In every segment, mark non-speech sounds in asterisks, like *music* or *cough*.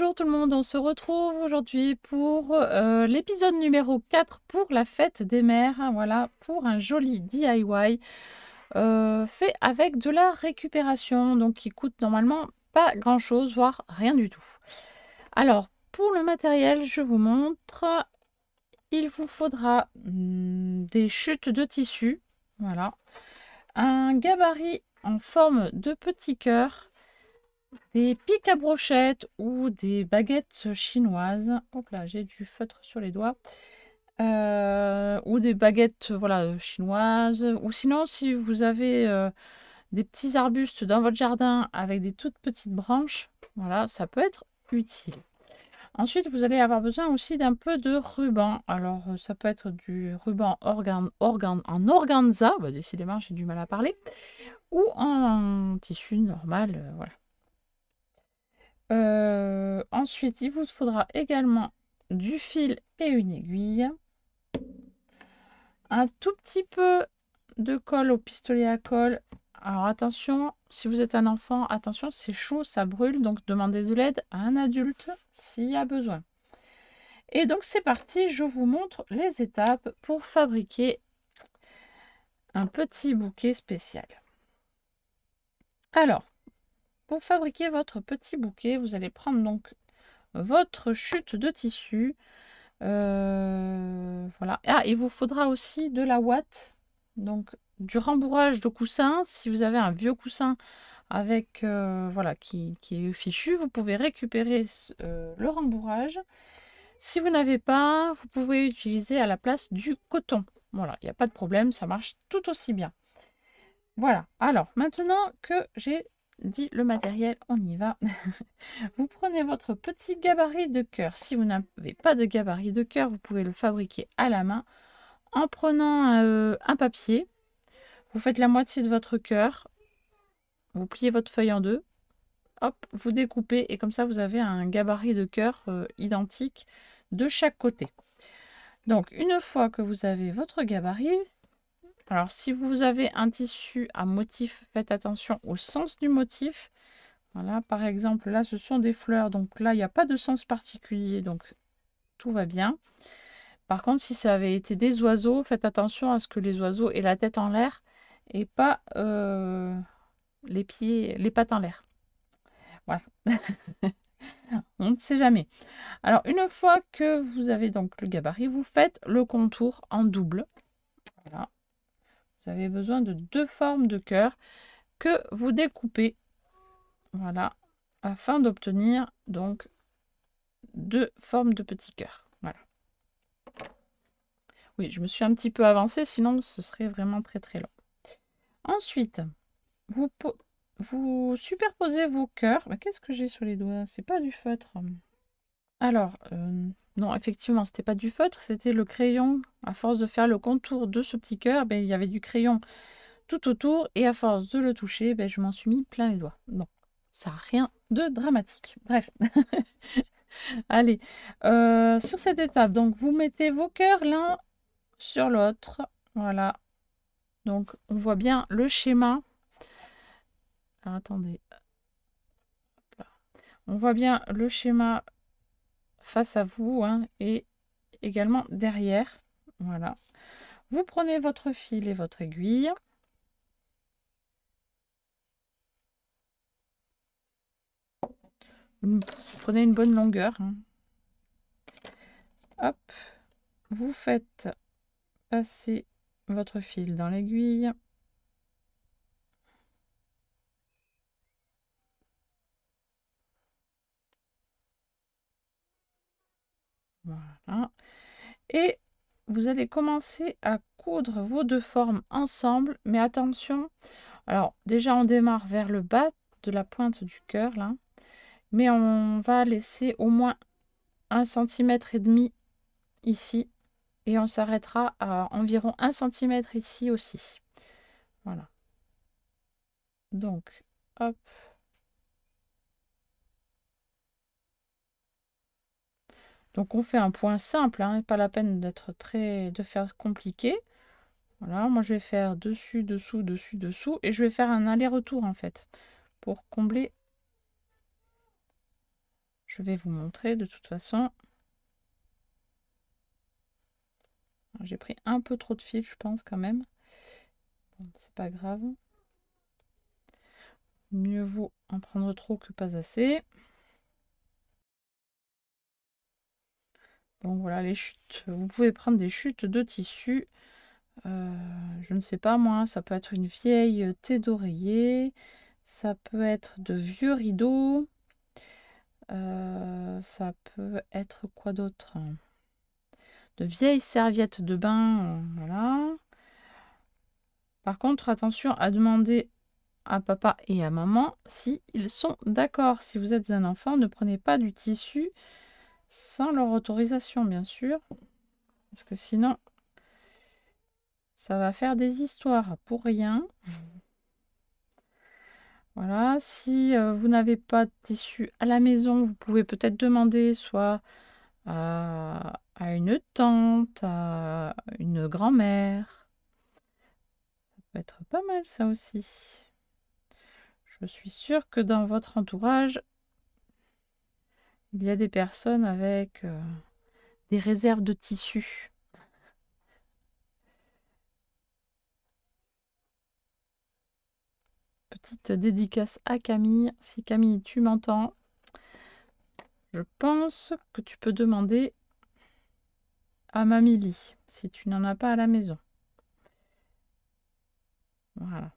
Bonjour tout le monde, on se retrouve aujourd'hui pour euh, l'épisode numéro 4 pour la fête des mères. Voilà, pour un joli DIY euh, fait avec de la récupération, donc qui coûte normalement pas grand chose, voire rien du tout. Alors, pour le matériel, je vous montre. Il vous faudra hmm, des chutes de tissu, voilà, un gabarit en forme de petit cœur, des pics à brochettes ou des baguettes chinoises. Hop là, j'ai du feutre sur les doigts. Euh, ou des baguettes voilà, chinoises. Ou sinon, si vous avez euh, des petits arbustes dans votre jardin avec des toutes petites branches, voilà, ça peut être utile. Ensuite, vous allez avoir besoin aussi d'un peu de ruban. Alors, euh, ça peut être du ruban organ, en organza, bah, décidément, j'ai du mal à parler, ou en tissu normal, voilà. Euh, ensuite, il vous faudra également du fil et une aiguille. Un tout petit peu de colle au pistolet à colle. Alors attention, si vous êtes un enfant, attention, c'est chaud, ça brûle, donc demandez de l'aide à un adulte s'il y a besoin. Et donc c'est parti, je vous montre les étapes pour fabriquer un petit bouquet spécial. Alors, pour fabriquer votre petit bouquet, vous allez prendre donc votre chute de tissu. Euh, voilà. Ah, il vous faudra aussi de la ouate. Donc, du rembourrage de coussin. Si vous avez un vieux coussin avec euh, voilà qui, qui, est fichu, vous pouvez récupérer euh, le rembourrage. Si vous n'avez pas, vous pouvez utiliser à la place du coton. Voilà, il n'y a pas de problème, ça marche tout aussi bien. Voilà, alors maintenant que j'ai dit le matériel, on y va. *laughs* vous prenez votre petit gabarit de cœur. Si vous n'avez pas de gabarit de cœur, vous pouvez le fabriquer à la main en prenant euh, un papier. Vous faites la moitié de votre cœur. Vous pliez votre feuille en deux. Hop, vous découpez et comme ça vous avez un gabarit de cœur euh, identique de chaque côté. Donc une fois que vous avez votre gabarit, alors, si vous avez un tissu à motif, faites attention au sens du motif. Voilà, par exemple, là, ce sont des fleurs. Donc là, il n'y a pas de sens particulier. Donc, tout va bien. Par contre, si ça avait été des oiseaux, faites attention à ce que les oiseaux aient la tête en l'air et pas euh, les pieds, les pattes en l'air. Voilà. *laughs* On ne sait jamais. Alors, une fois que vous avez donc le gabarit, vous faites le contour en double. Voilà avez besoin de deux formes de cœur que vous découpez. Voilà, afin d'obtenir donc deux formes de petits cœurs. Voilà. Oui, je me suis un petit peu avancée, sinon ce serait vraiment très très long. Ensuite, vous, vous superposez vos cœurs. Bah, qu'est-ce que j'ai sur les doigts C'est pas du feutre. Alors, euh, non, effectivement, ce n'était pas du feutre, c'était le crayon. À force de faire le contour de ce petit cœur, ben, il y avait du crayon tout autour et à force de le toucher, ben, je m'en suis mis plein les doigts. Bon, ça n'a rien de dramatique. Bref. *laughs* Allez, euh, sur cette étape, donc vous mettez vos cœurs l'un sur l'autre. Voilà. Donc on voit bien le schéma. Alors, attendez. On voit bien le schéma face à vous hein, et également derrière. Voilà. Vous prenez votre fil et votre aiguille. Vous prenez une bonne longueur. Hein. Hop. Vous faites passer votre fil dans l'aiguille. Hein. Et vous allez commencer à coudre vos deux formes ensemble, mais attention, alors déjà on démarre vers le bas de la pointe du cœur là, mais on va laisser au moins un centimètre et demi ici et on s'arrêtera à environ un centimètre ici aussi. Voilà. Donc, hop, Donc on fait un point simple, hein, pas la peine d'être très de faire compliqué. Voilà, moi je vais faire dessus, dessous, dessus, dessous, et je vais faire un aller-retour en fait, pour combler. Je vais vous montrer de toute façon. J'ai pris un peu trop de fil, je pense quand même. Bon, c'est pas grave. Mieux vaut en prendre trop que pas assez. Donc voilà les chutes. Vous pouvez prendre des chutes de tissu. Euh, je ne sais pas moi, ça peut être une vieille thé d'oreiller, ça peut être de vieux rideaux, euh, ça peut être quoi d'autre De vieilles serviettes de bain, voilà. Par contre, attention à demander à papa et à maman si sont d'accord. Si vous êtes un enfant, ne prenez pas du tissu sans leur autorisation, bien sûr. Parce que sinon, ça va faire des histoires pour rien. Voilà, si euh, vous n'avez pas de tissu à la maison, vous pouvez peut-être demander soit à, à, une tante, à une grand-mère. Ça peut être pas mal ça aussi. Je suis sûre que dans votre entourage, il y a des personnes avec euh, des réserves de tissus. Petite dédicace à Camille. Si Camille, tu m'entends, je pense que tu peux demander à Mamilly si tu n'en as pas à la maison. Voilà.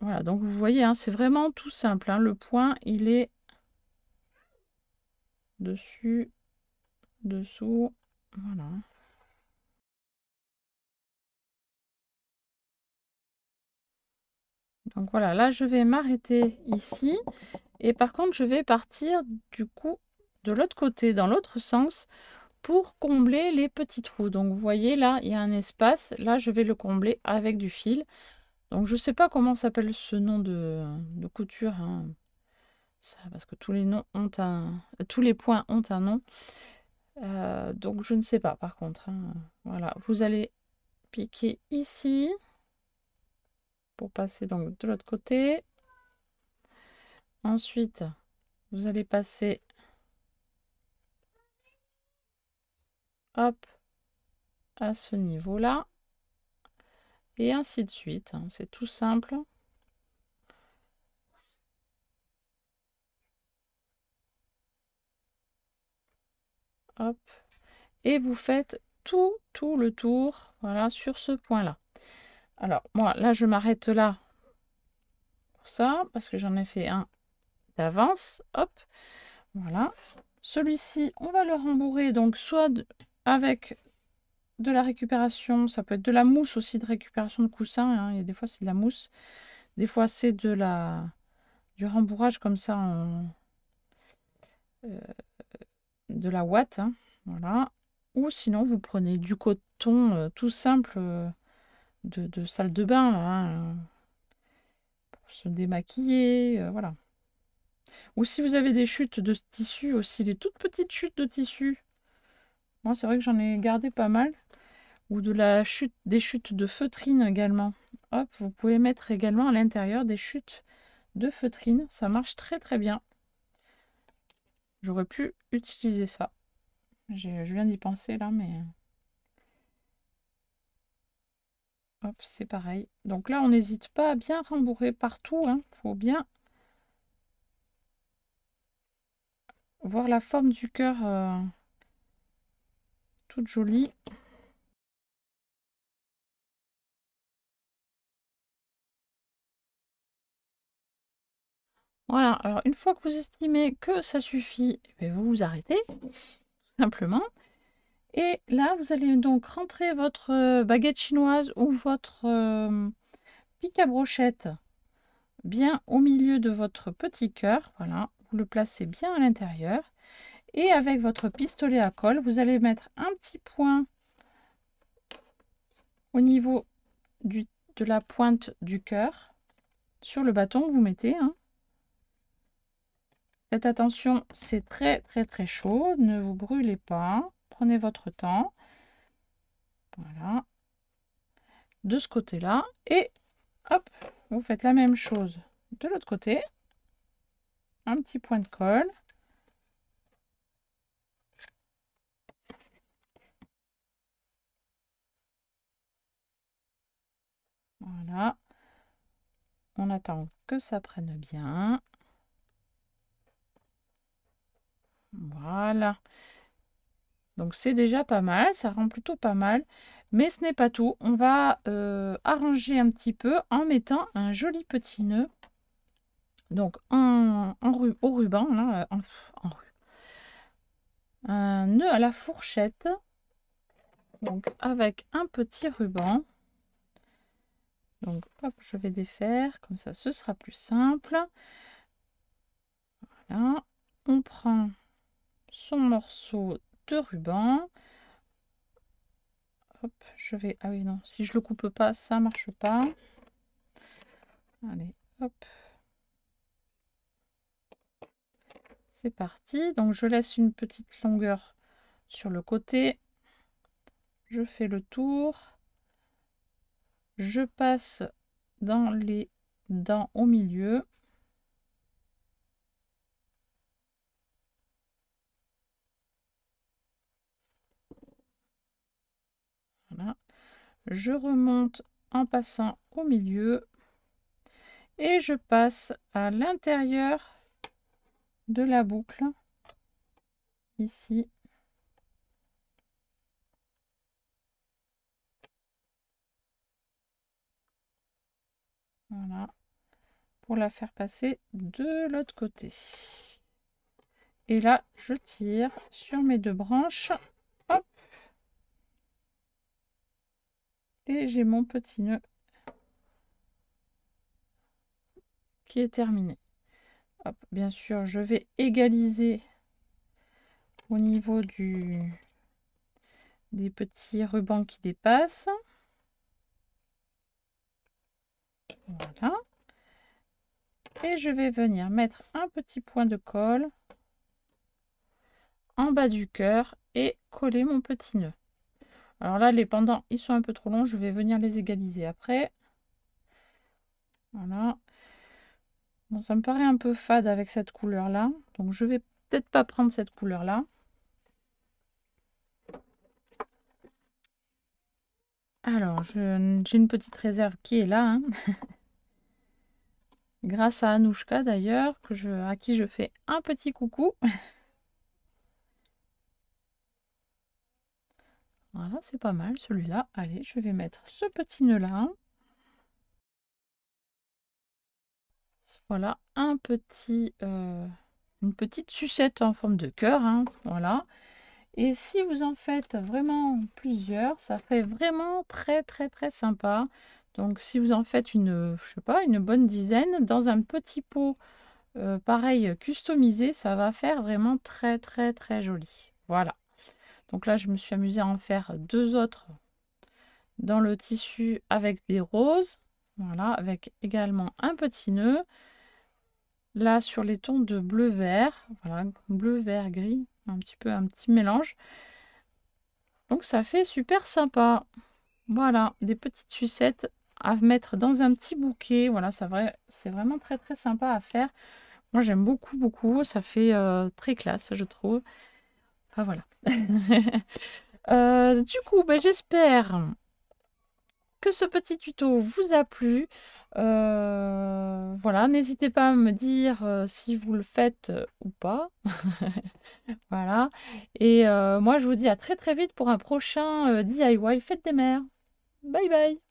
Voilà, donc vous voyez, hein, c'est vraiment tout simple. Hein. Le point, il est dessus, dessous, voilà. Donc voilà, là je vais m'arrêter ici. Et par contre, je vais partir du coup de l'autre côté, dans l'autre sens, pour combler les petits trous. Donc vous voyez là, il y a un espace. Là, je vais le combler avec du fil. Donc je sais pas comment s'appelle ce nom de, couture. Hein. Ça, parce que tous les noms ont un. Tous les points ont un nom. Euh, donc je ne sais pas par contre. Hein. Voilà. Vous allez piquer ici. Pour passer donc de l'autre côté. Ensuite, vous allez passer. Hop. À ce niveau-là et ainsi de suite. Hein. C'est tout simple. Hop. Et vous faites tout, tout le tour, voilà, sur ce point-là. Alors, moi, là, je m'arrête là pour ça, parce que j'en ai fait un d'avance. Hop, voilà. Celui-ci, on va le rembourrer, donc soit avec de la récupération, ça peut être de la mousse aussi de récupération de coussin hein, Et des fois, c'est de la mousse. Des fois, c'est de la du rembourrage comme ça euh, de la ouate. Hein, voilà. Ou sinon, vous prenez du coton euh, tout simple euh, de, salle de bain hein, pour se démaquiller. voilà. Ou si vous avez des chutes de tissu aussi, des toutes petites chutes de tissu moi, c'est vrai que j'en ai gardé pas mal. Ou de la chute, des chutes de feutrine également. Hop, vous pouvez mettre également à l'intérieur des chutes de feutrine. Ça marche très très bien. J'aurais pu utiliser ça. Je viens d'y penser là, mais... Hop, c'est pareil. Donc là, on n'hésite pas à bien rembourrer partout. Il hein. faut bien voir la forme du cœur. Euh, jolie. Voilà, alors une fois que vous estimez que ça suffit, eh ben, vous vous arrêtez, tout simplement. Et là, vous allez donc rentrer votre euh, baguette chinoise ou votre euh, pic à brochette bien au milieu de votre petit cœur. Voilà, vous le placez bien à l'intérieur. Et avec votre pistolet à colle, vous allez mettre un petit point au niveau de la pointe du cœur sur le bâton que vous mettez. Hein. Faites attention, c'est très très très chaud, ne vous brûlez pas, prenez votre temps. Voilà, de ce côté-là. Et hop, vous faites la même chose de l'autre côté. Un petit point de colle. On attend que ça prenne bien. Voilà. Donc c'est déjà pas mal, ça rend plutôt pas mal. Mais ce n'est pas tout. On va euh, arranger un petit peu en mettant un joli petit nœud. Donc en, en au ruban, là, euh, en, un nœud à la fourchette. Donc avec un petit ruban. Donc, je vais défaire, comme ça, ce sera plus simple. Voilà, on prend son morceau de ruban. Hop, je vais... Ah oui, non, si je le coupe pas, ça marche pas. Allez, hop. C'est parti. Donc, je laisse une petite longueur sur le côté. Je fais le tour. Je passe dans les dents au milieu. Voilà. Je remonte en passant au milieu et je passe à l'intérieur de la boucle ici Voilà. Pour la faire passer de l'autre côté. Et là, je tire sur mes deux branches. Hop. Et j'ai mon petit nœud qui est terminé. Bien sûr, je vais égaliser au niveau du des petits rubans qui dépassent. Voilà. Et je vais venir mettre un petit point de colle en bas du cœur et coller mon petit nœud. Alors là, les pendants, ils sont un peu trop longs. Je vais venir les égaliser après. Voilà. ça me paraît un peu fade avec cette couleur-là. Donc, je vais peut-être pas prendre cette couleur-là. Alors, j'ai une petite réserve qui est là. Hein. *laughs* grâce à Anouchka d'ailleurs, à qui je fais un petit coucou. *laughs* voilà, c'est pas mal celui-là. Allez, je vais mettre ce petit nœud-là. Voilà, un petit, euh, une petite sucette en forme de cœur. Hein, voilà. Et si vous en faites vraiment plusieurs, ça fait vraiment très très très sympa. Donc si vous en faites une, euh, je sais pas, une bonne dizaine dans un petit pot euh, pareil customisé, ça va faire vraiment très très très joli. Voilà. Donc là, je me suis amusée à en faire deux autres dans le tissu avec des roses. Voilà, avec également un petit nœud. Là, sur les tons de bleu-vert, voilà, bleu-vert-gris, un petit peu un petit mélange. Donc ça fait super sympa. Voilà, des petites sucettes mettre dans un petit bouquet. Voilà, c'est vraiment très très sympa à faire. Moi j'aime beaucoup beaucoup, ça fait euh, très classe je trouve. Enfin ah, voilà. *laughs* Euh, du coup, ben, j'espère que ce petit tuto vous a plu. Euh, voilà, n'hésitez pas à me dire si vous le faites ou pas. *laughs* voilà. Et moi, je vous dis à très très vite pour un prochain DIY Fête des mères. Bye bye